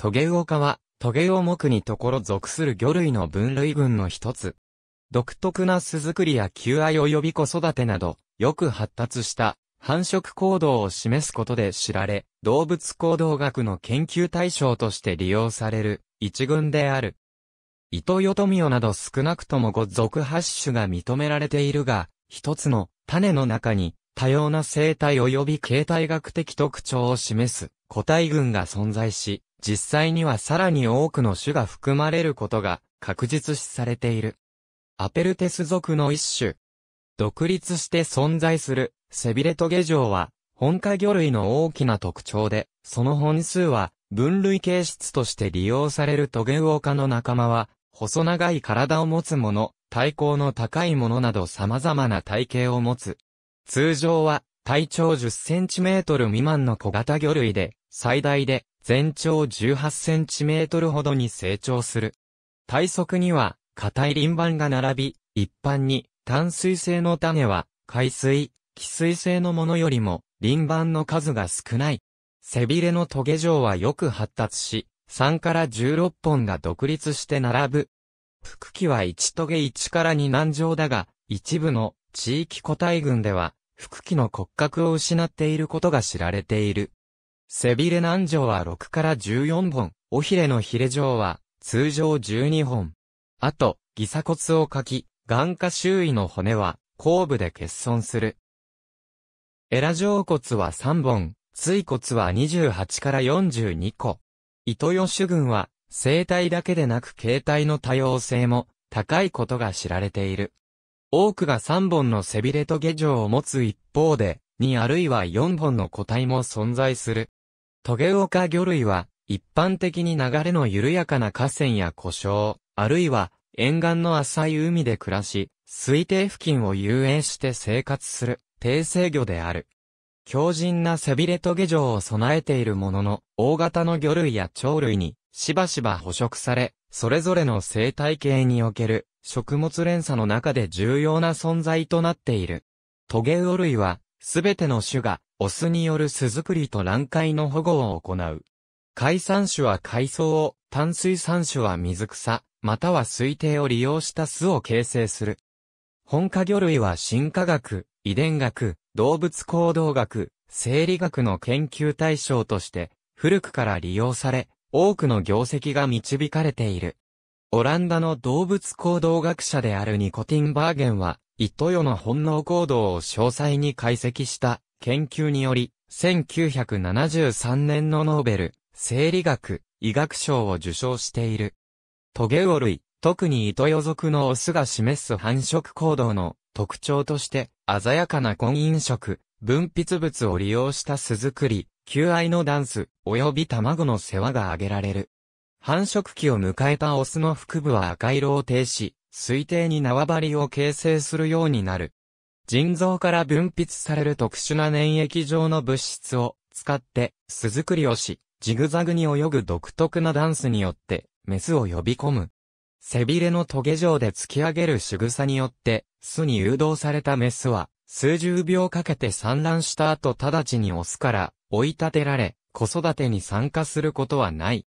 トゲウオ科は、トゲウオ目にところ属する魚類の分類群の一つ。独特な巣作りや求愛及び子育てなど、よく発達した繁殖行動を示すことで知られ、動物行動学の研究対象として利用される一群である。イトヨトミオなど少なくとも5属8種が認められているが、一つの種の中に多様な生態及び形態学的特徴を示す個体群が存在し、実際にはさらに多くの種が含まれることが確実視されている。アペルテス属の一種。独立して存在する背びれトゲ状は本科魚類の大きな特徴で、その本数は分類形質として利用されるトゲウオ科の仲間は、細長い体を持つもの、体高の高いものなど様々な体型を持つ。通常は体長10センチメートル未満の小型魚類で、最大で全長1 8センチメートルほどに成長する。体側には、硬い輪板が並び、一般に、淡水性の種は、海水、汽水性のものよりも、輪板の数が少ない。背びれの棘状はよく発達し、3から16本が独立して並ぶ。腹器は1トゲ1から2難状だが、一部の地域個体群では、腹器の骨格を失っていることが知られている。背びれ南条は6から14本、尾ひれのひれ状は通常12本。あと、ギサ骨をかき、眼下周囲の骨は後部で欠損する。エラ状骨は3本、椎骨は28から42個。糸吉群は生体だけでなく形態の多様性も高いことが知られている。多くが3本の背びれと下状を持つ一方で、2あるいは4本の個体も存在する。トゲオカ魚類は、一般的に流れの緩やかな河川や湖沼、あるいは沿岸の浅い海で暮らし、水底付近を遊泳して生活する、低生魚である。強靭な背びれゲ状を備えているものの、大型の魚類や鳥類に、しばしば捕食され、それぞれの生態系における、食物連鎖の中で重要な存在となっている。トゲウオ類は、すべての種が、オスによる巣作りと卵塊の保護を行う。海産種は海藻を、淡水産種は水草、または水底を利用した巣を形成する。本科魚類は進化学、遺伝学、動物行動学、生理学の研究対象として、古くから利用され、多くの業績が導かれている。オランダの動物行動学者であるニコティンバーゲンは、イトヨの本能行動を詳細に解析した研究により、1973年のノーベル、生理学、医学賞を受賞している。トゲオ類、特に糸予族のオスが示す繁殖行動の特徴として、鮮やかな婚姻色、分泌物を利用した巣作り、求愛のダンス、及び卵の世話が挙げられる。繁殖期を迎えたオスの腹部は赤色を呈し、推定に縄張りを形成するようになる。腎臓から分泌される特殊な粘液状の物質を使って巣作りをし、ジグザグに泳ぐ独特なダンスによってメスを呼び込む。背びれのトゲ状で突き上げる仕草によって、巣に誘導されたメスは、数十秒かけて産卵した後直ちにオスから追い立てられ、子育てに参加することはない。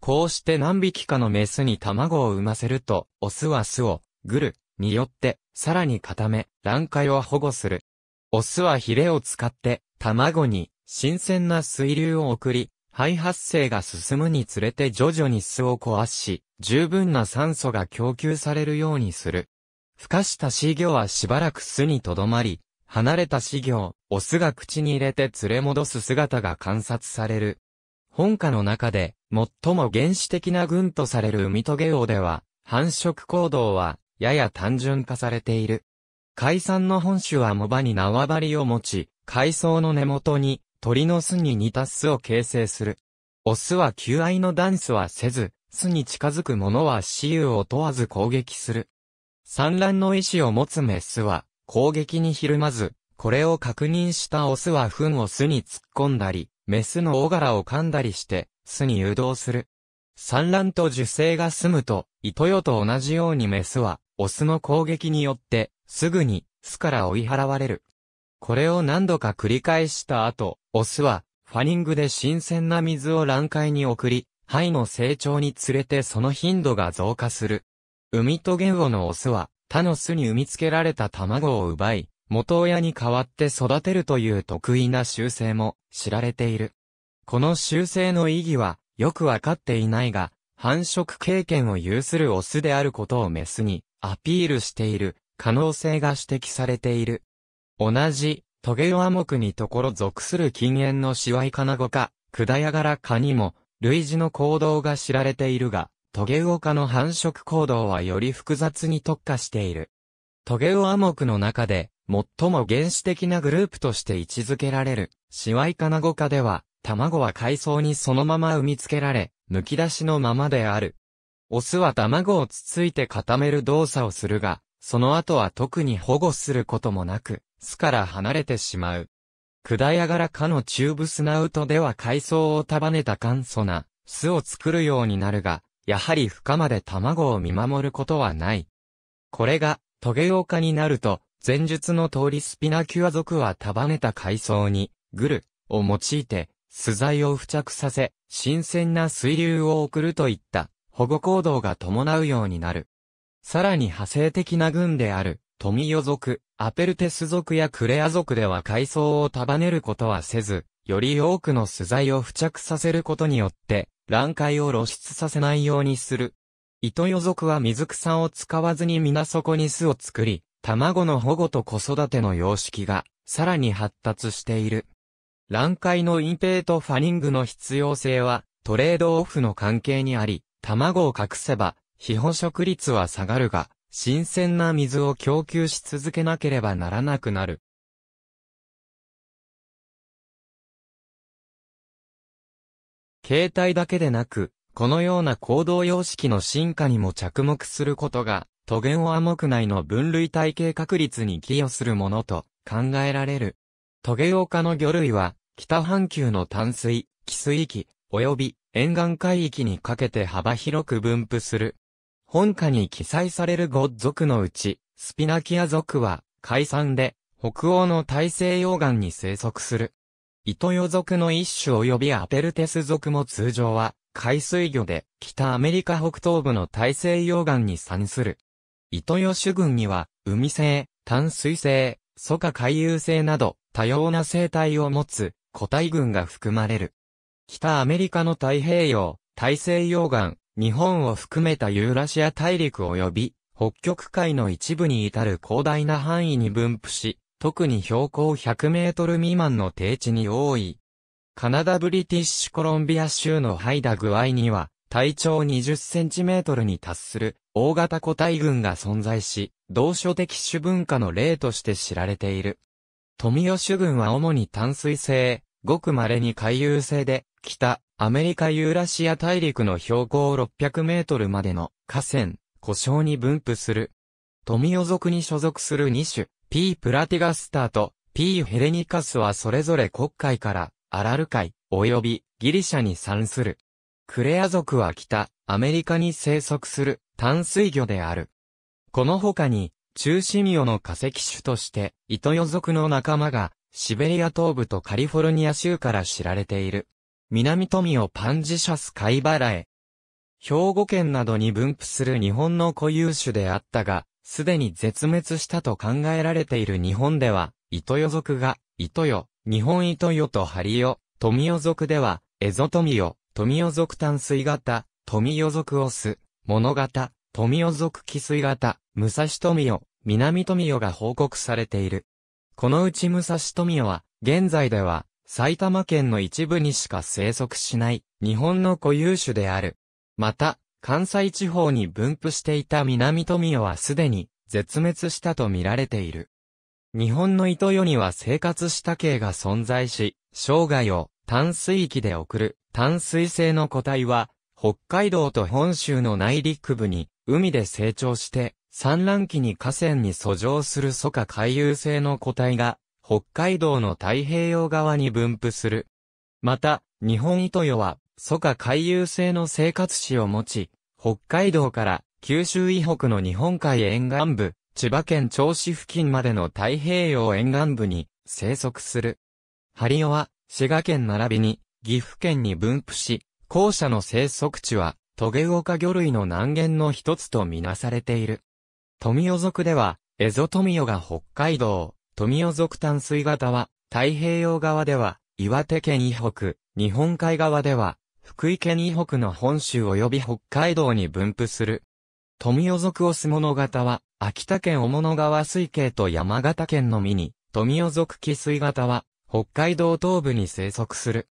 こうして何匹かのメスに卵を産ませると、オスは巣を、グル、によって、さらに固め、卵塊を保護する。オスはヒレを使って、卵に新鮮な水流を送り、肺発生が進むにつれて徐々に巣を壊し、十分な酸素が供給されるようにする。孵化した飼魚はしばらく巣に留まり、離れた飼魚、オスが口に入れて連れ戻す姿が観察される。本家の中で、最も原始的な群とされる海トゲオでは、繁殖行動は、やや単純化されている。海産の本種は藻場に縄張りを持ち、海藻の根元に鳥の巣に似た巣を形成する。オスは求愛のダンスはせず、巣に近づく者は雌雄を問わず攻撃する。産卵の意志を持つメスは、攻撃にひるまず、これを確認したオスは糞を巣に突っ込んだり、メスの尾柄を噛んだりして、巣に誘導する。産卵と受精が済むと、糸よと同じようにメスは、オスの攻撃によって、すぐに、巣から追い払われる。これを何度か繰り返した後、オスは、ファニングで新鮮な水を卵海に送り、肺の成長につれてその頻度が増加する。海とゲウオのオスは、他の巣に産みつけられた卵を奪い、元親に代わって育てるという得意な習性も知られている。この習性の意義はよくわかっていないが、繁殖経験を有するオスであることをメスにアピールしている可能性が指摘されている。同じ、トゲヨアモクにところ属する禁煙のシワイカナゴカ、クダヤガラ科にも、類似の行動が知られているが、トゲウオ科の繁殖行動はより複雑に特化している。トゲウオアクの中で、最も原始的なグループとして位置づけられる、シワイカナゴ科では、卵は海藻にそのまま産み付けられ、剥き出しのままである。オスは卵をつついて固める動作をするが、その後は特に保護することもなく、巣から離れてしまう。ダやがらかのチューブスナウトでは海藻を束ねた簡素な巣を作るようになるが、やはり孵化まで卵を見守ることはない。これが、トゲオウになると、前述の通りスピナキュア族は束ねた海藻に、グルを用いて、素材を付着させ、新鮮な水流を送るといった保護行動が伴うようになる。さらに派生的な群である、富代族、アペルテス族やクレア族では海藻を束ねることはせず、より多くの素材を付着させることによって、卵海を露出させないようにする。糸魚族は水草を使わずに皆底に巣を作り、卵の保護と子育ての様式が、さらに発達している。卵海の隠蔽とファニングの必要性は、トレードオフの関係にあり、卵を隠せば、非捕食率は下がるが、新鮮な水を供給し続けなければならなくなる。携帯だけでなく、このような行動様式の進化にも着目することが、都言を암木内の分類体系確率に寄与するものと考えられる。トゲオ科の魚類は、北半球の淡水、寄水域、及び沿岸海域にかけて幅広く分布する。本家に記載される5族のうち、スピナキア族は海産で北欧の大西洋岸に生息する。イトヨ族の一種及びアペルテス族も通常は海水魚で北アメリカ北東部の大西洋岸に産する。イトヨ種群には海性、淡水性、蘇下海遊性など多様な生態を持つ個体群が含まれる。北アメリカの太平洋、大西洋岸、日本を含めたユーラシア大陸及び、北極海の一部に至る広大な範囲に分布し、特に標高100メートル未満の低地に多い。カナダブリティッシュコロンビア州のハイダ具合には、体長20センチメートルに達する大型個体群が存在し、同所的種文化の例として知られている。富吉群は主に淡水性、ごく稀に海遊性で、北、アメリカユーラシア大陸の標高600メートルまでの河川、故障に分布する。富尾族に所属する2種、P プラティガスターと P ヘレニカスはそれぞれ国海からアラル海、及びギリシャに産する。クレア族は北、アメリカに生息する淡水魚である。この他に、中シミオの化石種として、イトヨ族の仲間がシベリア東部とカリフォルニア州から知られている。南富をパンジシャス貝ラエ。兵庫県などに分布する日本の固有種であったが、すでに絶滅したと考えられている日本では、糸魚族が、糸魚、日本糸魚とハリオ、富魚族では、エゾ富魚、富魚族淡水型、富魚族オス、物型、富魚族寄水型、武蔵富魚、南富魚が報告されている。このうち武蔵富代は、現在では、埼玉県の一部にしか生息しない、日本の固有種である。また、関西地方に分布していた南富代はすでに、絶滅したと見られている。日本の糸世には生活した系が存在し、生涯を淡水域で送る淡水性の個体は、北海道と本州の内陸部に海で成長して産卵期に河川に遡上する蘇下海遊性の個体が、北海道の太平洋側に分布する。また、日本イトヨは、蘇下海遊性の生活史を持ち、北海道から九州以北の日本海沿岸部、千葉県銚子付近までの太平洋沿岸部に生息する。ハリオは、滋賀県並びに、岐阜県に分布し、後者の生息地は、トゲウオカ魚類の南限の一つとみなされている。富代族では、エゾ富オが北海道、富代族淡水型は、太平洋側では、岩手県以北、日本海側では、福井県以北の本州及び北海道に分布する。富代族オス物型は、秋田県雄物川水系と山形県のみに、富代族汽水型は、北海道東部に生息する。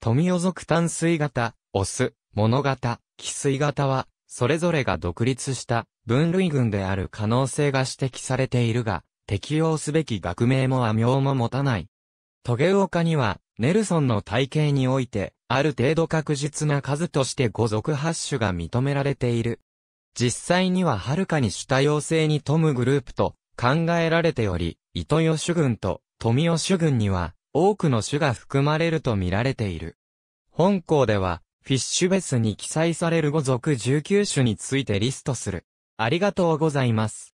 富代族淡水型、オス、物型、汽水型は、それぞれが独立した分類群である可能性が指摘されているが、適用すべき学名も亜名も持たない。トゲオカには、ネルソンの体系において、ある程度確実な数として五族八種が認められている。実際にははるかに主多様性に富むグループと考えられており、糸よ種群と富よ種群には多くの種が含まれると見られている。本校では、フィッシュベスに記載される五族19種についてリストする。ありがとうございます。